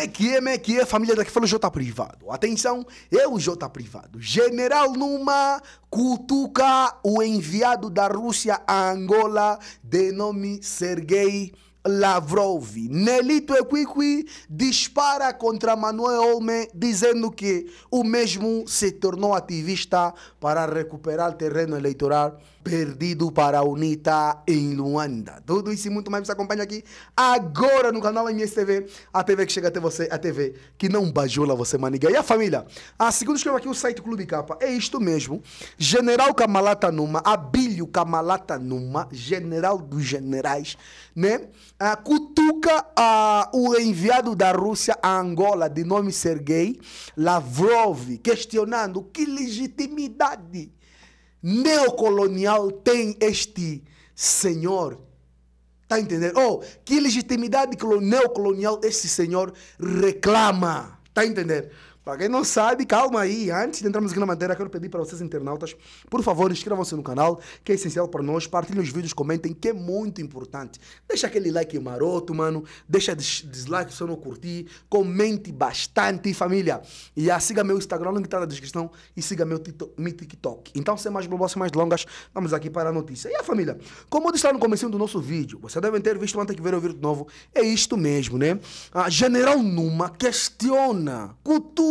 é Mequie, é, que é, família daqui falou J privado. Atenção, eu J privado. General Numa cutuca o enviado da Rússia a Angola de nome Sergei Lavrov. Nelito Equiqui dispara contra Manuel Olme, dizendo que o mesmo se tornou ativista para recuperar terreno eleitoral Perdido para a UNITA em Luanda. Tudo isso e muito mais você acompanha aqui agora no canal MSTV, a TV que chega até você, a TV que não bajula você, maniga. E a família? A ah, segunda escreva aqui o site Clube Capa. É isto mesmo. General Kamalata Numa, Abílio Kamalata Numa, general dos generais, né? A ah, cutuca a ah, o enviado da Rússia a Angola, de nome Sergei Lavrov, questionando que legitimidade neocolonial tem este senhor? Está a entender? oh, que legitimidade neocolonial este senhor reclama? Está a entender? Para quem não sabe, calma aí. Antes de entrarmos aqui na madeira quero pedir para vocês, internautas, por favor, inscrevam-se no canal, que é essencial para nós. Partilhem os vídeos, comentem, que é muito importante. Deixa aquele like maroto, mano. Deixa dislike se eu não curtir. Comente bastante, família. E ah, siga meu Instagram, link está na descrição. E siga meu, meu TikTok. Então, sem mais blabla, sem mais longas, vamos aqui para a notícia. E a família, como eu disse lá no começo do nosso vídeo, vocês devem ter visto antes que ver ouvir de novo. É isto mesmo, né? A General Numa questiona cultura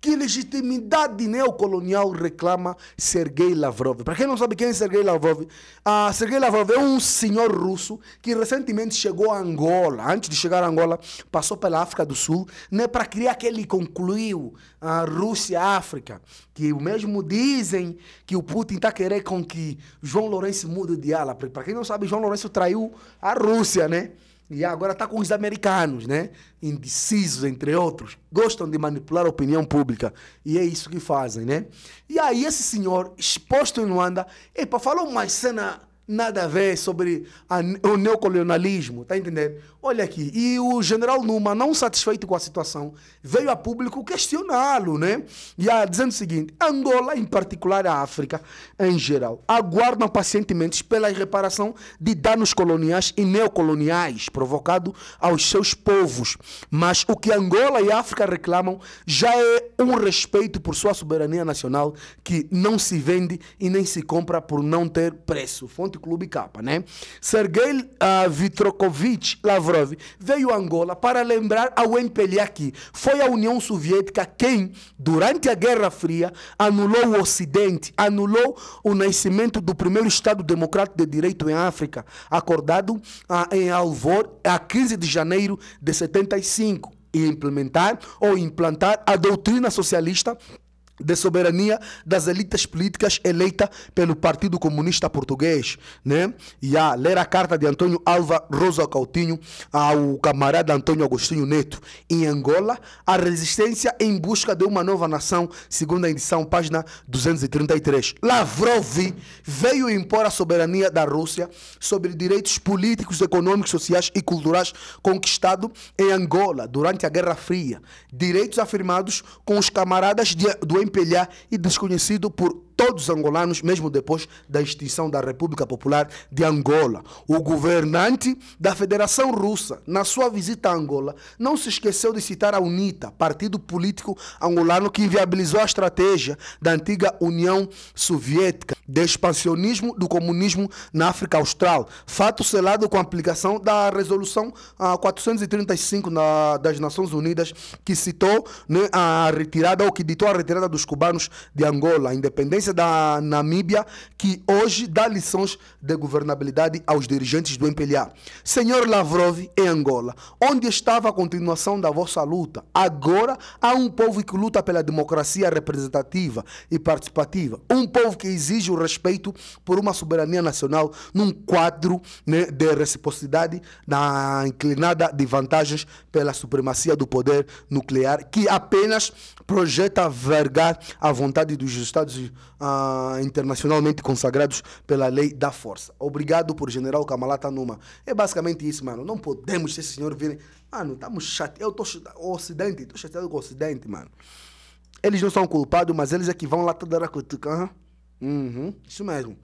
que legitimidade neocolonial reclama Sergei Lavrov? Para quem não sabe quem é Sergei Lavrov, uh, Sergei Lavrov é um senhor russo que recentemente chegou a Angola. Antes de chegar a Angola, passou pela África do Sul, né, para criar aquele ele concluiu a ah, Rússia-África. Que o mesmo dizem que o Putin está querendo com que João Lourenço mude de ala. Para quem não sabe, João Lourenço traiu a Rússia, né? e agora está com os americanos, né? Indecisos, entre outros. Gostam de manipular a opinião pública. E é isso que fazem, né? E aí, esse senhor, exposto em Luanda, epa, falou uma cena nada a ver sobre a, o neocolonialismo, tá entendendo? Olha aqui, e o general Numa, não satisfeito com a situação, veio a público questioná-lo, né? E a, dizendo o seguinte, Angola, em particular a África em geral, aguardam pacientemente pela reparação de danos coloniais e neocoloniais provocados aos seus povos, mas o que Angola e África reclamam já é um respeito por sua soberania nacional que não se vende e nem se compra por não ter preço. Fonte Clube Capa, né? Sergei uh, ah, Vitrokovich Lavrov veio a Angola para lembrar ao MPLA que foi a União Soviética quem, durante a Guerra Fria, anulou o Ocidente, anulou o nascimento do primeiro Estado Democrático de Direito em África, acordado uh, em Alvor a 15 de janeiro de 75 e implementar ou implantar a doutrina socialista de soberania das elites políticas eleita pelo Partido Comunista Português, né? E a ler a carta de Antônio Alva Rosa Coutinho ao camarada Antônio Agostinho Neto em Angola, a resistência em busca de uma nova nação, segunda edição, página 233. Lavrov veio impor a soberania da Rússia sobre direitos políticos, econômicos, sociais e culturais conquistados em Angola durante a Guerra Fria, direitos afirmados com os camaradas de, do empelhar e desconhecido por todos os angolanos, mesmo depois da extinção da República Popular de Angola. O governante da Federação Russa, na sua visita a Angola, não se esqueceu de citar a UNITA, partido político angolano que inviabilizou a estratégia da antiga União Soviética de expansionismo do comunismo na África Austral, fato selado com a aplicação da Resolução 435 ah, das Nações Unidas, que citou né, a retirada, ou que ditou a retirada dos cubanos de Angola, a independência presidência da Namíbia, que hoje dá lições de governabilidade aos dirigentes do MPLA. Senhor Lavrov, em Angola, onde estava a continuação da vossa luta? Agora há um povo que luta pela democracia representativa e participativa, um povo que exige o respeito por uma soberania nacional num quadro né, de reciprocidade na inclinada de vantagens pela supremacia do poder nuclear, que apenas projeta vergar a vontade dos Estados Unidos ah, internacionalmente consagrados pela lei da força. Obrigado por General Kamalata Numa. É basicamente isso, mano. Não podemos esse senhor vir. Mano, estamos chateados. Eu estou o Ocidente, estou chateado com o Ocidente, mano. Eles não são culpados, mas eles é que vão lá toda hora. Uhum. uhum. Isso mesmo.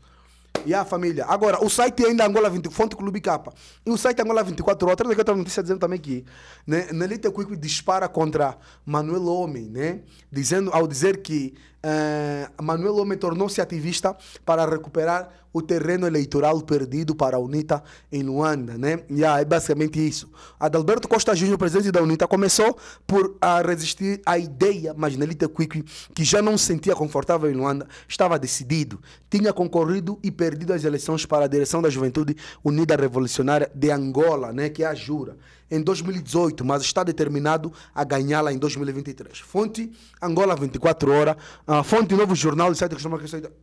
E a família. Agora, o site ainda Angola 20, Fonte Clube Capa. E o site Angola 24 horas, que outra notícia dizendo também que né, Nelita Quick dispara contra Manuel Homem, né? Dizendo, ao dizer que Uh, Manuel Homem tornou-se ativista para recuperar o terreno eleitoral perdido para a UNITA em Luanda, né? Yeah, é basicamente isso. Adalberto Costa Júnior, presidente da UNITA, começou por a resistir à ideia, mas Nelita Quiqui, que já não se sentia confortável em Luanda, estava decidido. Tinha concorrido e perdido as eleições para a direção da Juventude Unida Revolucionária de Angola, né? Que é a Jura em 2018, mas está determinado a ganhá-la em 2023. Fonte Angola 24 horas, uh, fonte Novo Jornal, site que chama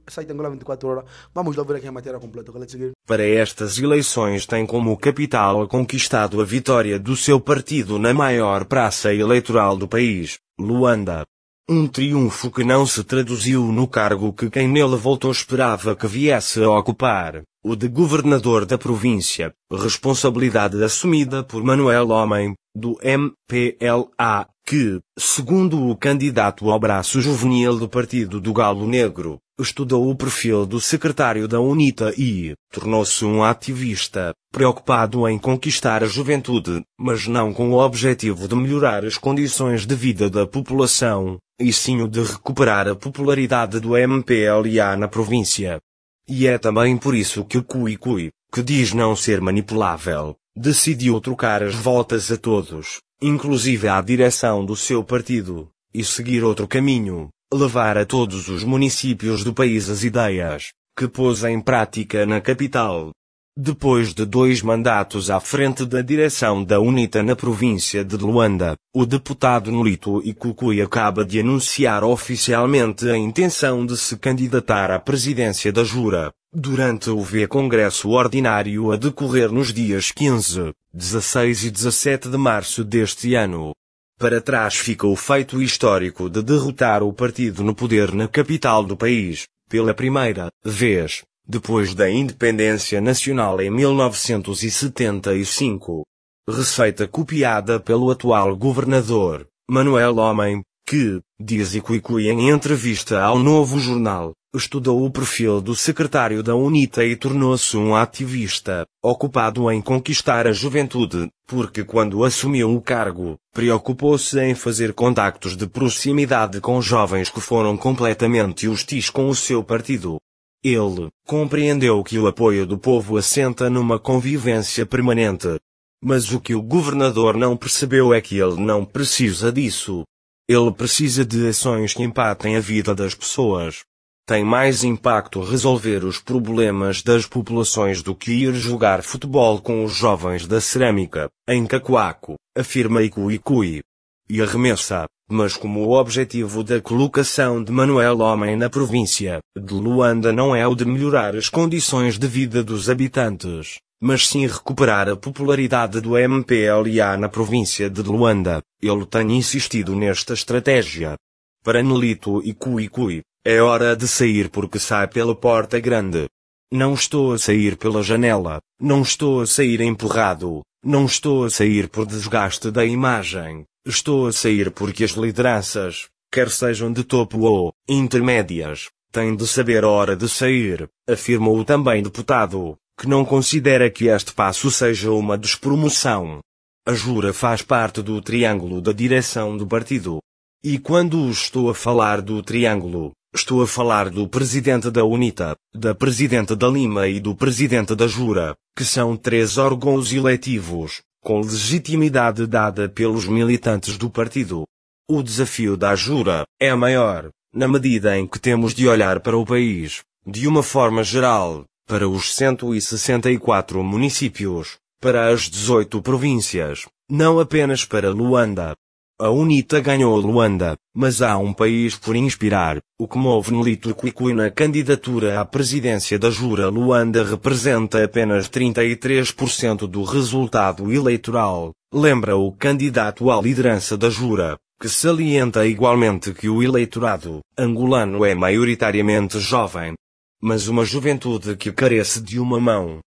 site Angola 24 horas. Vamos lá ver aqui a matéria completa. É Para estas eleições tem como capital conquistado a vitória do seu partido na maior praça eleitoral do país, Luanda. Um triunfo que não se traduziu no cargo que quem nele voltou esperava que viesse a ocupar o de governador da província, responsabilidade assumida por Manuel Homem, do MPLA, que, segundo o candidato ao braço juvenil do Partido do Galo Negro, estudou o perfil do secretário da UNITA e tornou-se um ativista, preocupado em conquistar a juventude, mas não com o objetivo de melhorar as condições de vida da população, e sim o de recuperar a popularidade do MPLA na província. E é também por isso que o Cui Cui, que diz não ser manipulável, decidiu trocar as voltas a todos, inclusive à direção do seu partido, e seguir outro caminho, levar a todos os municípios do país as ideias que pôs em prática na capital, depois de dois mandatos à frente da direção da UNITA na província de Luanda, o deputado Nolito Icukui acaba de anunciar oficialmente a intenção de se candidatar à presidência da Jura, durante o V-Congresso Ordinário a decorrer nos dias 15, 16 e 17 de março deste ano. Para trás fica o feito histórico de derrotar o partido no poder na capital do país, pela primeira vez depois da independência nacional em 1975. Receita copiada pelo atual governador, Manuel Homem, que, diz Icuicui em entrevista ao Novo Jornal, estudou o perfil do secretário da UNITA e tornou-se um ativista, ocupado em conquistar a juventude, porque quando assumiu o cargo, preocupou-se em fazer contactos de proximidade com jovens que foram completamente hostis com o seu partido. Ele compreendeu que o apoio do povo assenta numa convivência permanente. Mas o que o governador não percebeu é que ele não precisa disso. Ele precisa de ações que impactem a vida das pessoas. Tem mais impacto resolver os problemas das populações do que ir jogar futebol com os jovens da cerâmica, em Cacoaco, afirma Icui Cui. E arremessa. Mas como o objetivo da colocação de Manuel Homem na província de Luanda não é o de melhorar as condições de vida dos habitantes, mas sim recuperar a popularidade do MPLA na província de Luanda, ele tem insistido nesta estratégia. Para Nelito e Cui Cui, é hora de sair porque sai pela porta grande. Não estou a sair pela janela, não estou a sair empurrado, não estou a sair por desgaste da imagem, Estou a sair porque as lideranças, quer sejam de topo ou intermédias, têm de saber a hora de sair, afirmou o também deputado, que não considera que este passo seja uma despromoção. A Jura faz parte do triângulo da direção do partido. E quando estou a falar do triângulo, estou a falar do presidente da UNITA, da presidente da Lima e do presidente da Jura, que são três órgãos eletivos, com legitimidade dada pelos militantes do partido. O desafio da Jura é maior, na medida em que temos de olhar para o país, de uma forma geral, para os 164 municípios, para as 18 províncias, não apenas para Luanda, a UNITA ganhou Luanda, mas há um país por inspirar, o que move Nolito Quico na candidatura à presidência da Jura Luanda representa apenas 33% do resultado eleitoral, lembra o candidato à liderança da Jura, que salienta igualmente que o eleitorado angolano é maioritariamente jovem. Mas uma juventude que carece de uma mão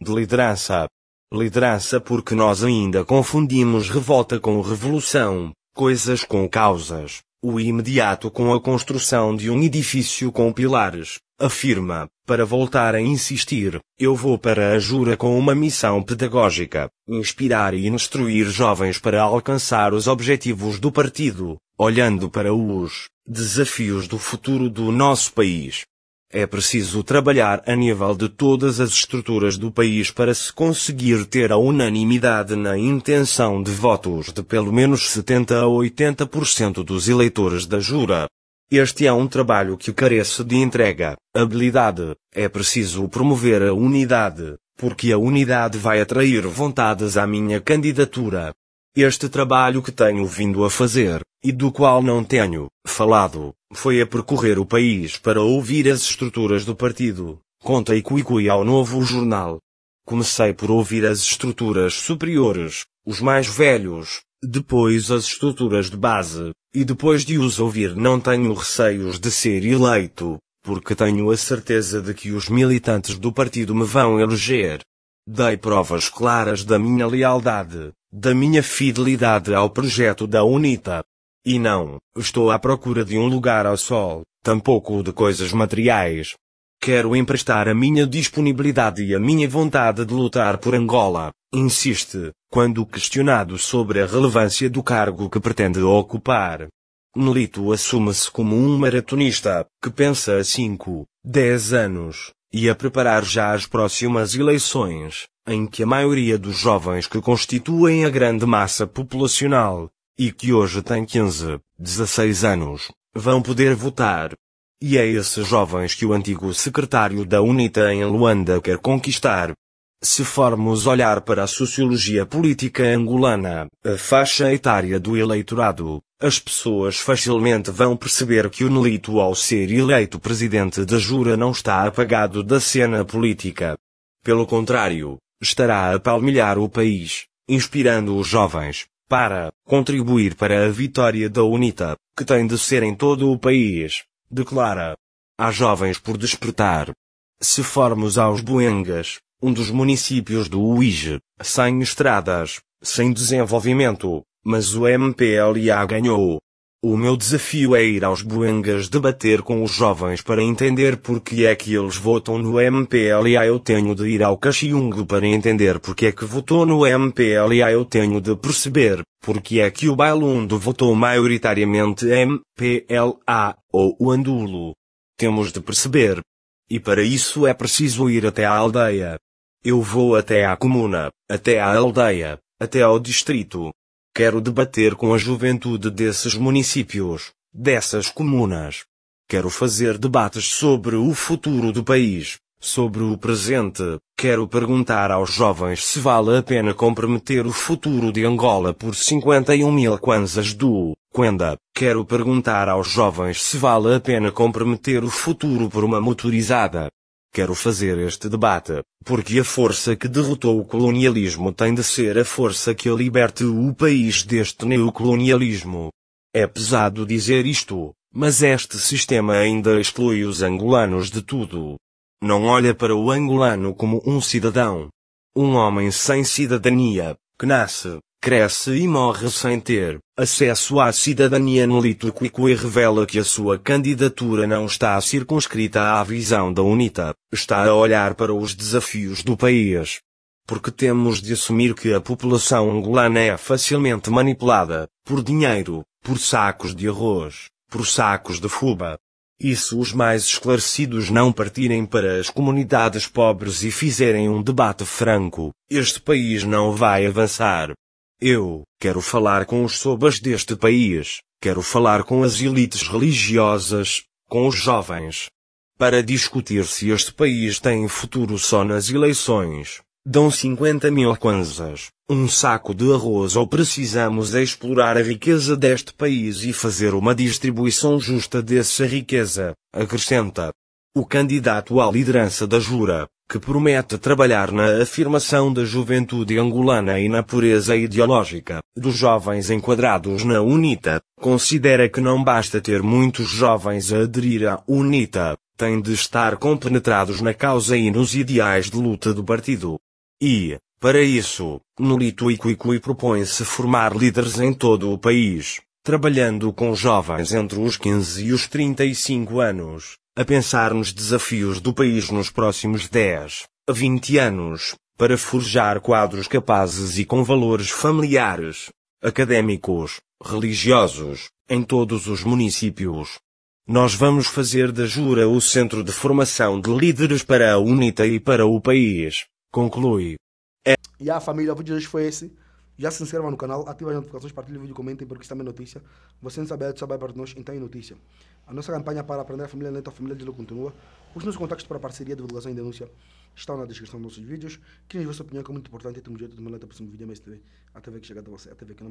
de liderança. Liderança porque nós ainda confundimos revolta com revolução, coisas com causas, o imediato com a construção de um edifício com pilares, afirma, para voltar a insistir, eu vou para a Jura com uma missão pedagógica, inspirar e instruir jovens para alcançar os objetivos do partido, olhando para os desafios do futuro do nosso país. É preciso trabalhar a nível de todas as estruturas do país para se conseguir ter a unanimidade na intenção de votos de pelo menos 70 a 80% dos eleitores da Jura. Este é um trabalho que carece de entrega, habilidade. É preciso promover a unidade, porque a unidade vai atrair vontades à minha candidatura. Este trabalho que tenho vindo a fazer, e do qual não tenho falado, foi a percorrer o país para ouvir as estruturas do partido, conta Ikuikui ao novo jornal. Comecei por ouvir as estruturas superiores, os mais velhos, depois as estruturas de base, e depois de os ouvir não tenho receios de ser eleito, porque tenho a certeza de que os militantes do partido me vão eleger. Dei provas claras da minha lealdade, da minha fidelidade ao projeto da UNITA. E não, estou à procura de um lugar ao sol, tampouco de coisas materiais. Quero emprestar a minha disponibilidade e a minha vontade de lutar por Angola, insiste, quando questionado sobre a relevância do cargo que pretende ocupar. Nolito assume-se como um maratonista, que pensa a 5, 10 anos, e a preparar já as próximas eleições, em que a maioria dos jovens que constituem a grande massa populacional, e que hoje tem 15, 16 anos, vão poder votar. E é esses jovens que o antigo secretário da UNITA em Luanda quer conquistar. Se formos olhar para a sociologia política angolana, a faixa etária do eleitorado, as pessoas facilmente vão perceber que o Nelito, ao ser eleito presidente da Jura, não está apagado da cena política. Pelo contrário, estará a palmilhar o país, inspirando os jovens para contribuir para a vitória da UNITA, que tem de ser em todo o país, declara. Há jovens por despertar. Se formos aos Boengas, um dos municípios do Uige, sem estradas, sem desenvolvimento, mas o MPLA ganhou. O meu desafio é ir aos buengas debater com os jovens para entender porque é que eles votam no MPLA. Ah, eu tenho de ir ao Caxiungo para entender porque é que votou no MPLA. Ah, eu tenho de perceber porque é que o Bailundo votou maioritariamente MPLA ou o Andulo. Temos de perceber. E para isso é preciso ir até à aldeia. Eu vou até à comuna, até à aldeia, até ao distrito, Quero debater com a juventude desses municípios, dessas comunas. Quero fazer debates sobre o futuro do país, sobre o presente. Quero perguntar aos jovens se vale a pena comprometer o futuro de Angola por 51 mil kwanzas do Quenda. Quero perguntar aos jovens se vale a pena comprometer o futuro por uma motorizada. Quero fazer este debate, porque a força que derrotou o colonialismo tem de ser a força que liberte o país deste neocolonialismo. É pesado dizer isto, mas este sistema ainda exclui os angolanos de tudo. Não olha para o angolano como um cidadão. Um homem sem cidadania, que nasce, cresce e morre sem ter acesso à cidadania no Litlquico e revela que a sua candidatura não está circunscrita à visão da UNITA, está a olhar para os desafios do país. Porque temos de assumir que a população angolana é facilmente manipulada, por dinheiro, por sacos de arroz, por sacos de fuba. E se os mais esclarecidos não partirem para as comunidades pobres e fizerem um debate franco, este país não vai avançar. Eu quero falar com os sobas deste país, quero falar com as elites religiosas, com os jovens. Para discutir se este país tem futuro só nas eleições, dão 50 mil kwanzas, um saco de arroz ou precisamos explorar a riqueza deste país e fazer uma distribuição justa dessa riqueza, acrescenta. O candidato à liderança da Jura, que promete trabalhar na afirmação da juventude angolana e na pureza ideológica dos jovens enquadrados na UNITA, considera que não basta ter muitos jovens a aderir à UNITA, têm de estar compenetrados na causa e nos ideais de luta do partido. E, para isso, Nolito Ikuikui propõe-se formar líderes em todo o país, trabalhando com jovens entre os 15 e os 35 anos, a pensar nos desafios do país nos próximos 10 20 anos, para forjar quadros capazes e com valores familiares, académicos, religiosos, em todos os municípios. Nós vamos fazer da Jura o centro de formação de líderes para a UNITA e para o país, conclui. É. E a família, de hoje foi esse. Já se inscreva no canal, ative as notificações, partilhe o vídeo, comentem, porque isso também é notícia. Você não sabe, é só vai para nós, então é notícia. A nossa campanha para aprender a família lenta, a família dele continua. Os nossos contatos para parceria, divulgação e denúncia estão na descrição dos nossos vídeos. Queremos ver sua opinião, que é muito importante. Temos jeito de uma lenta para o próximo vídeo, é mas TV. ver que chega até você, Até ver que não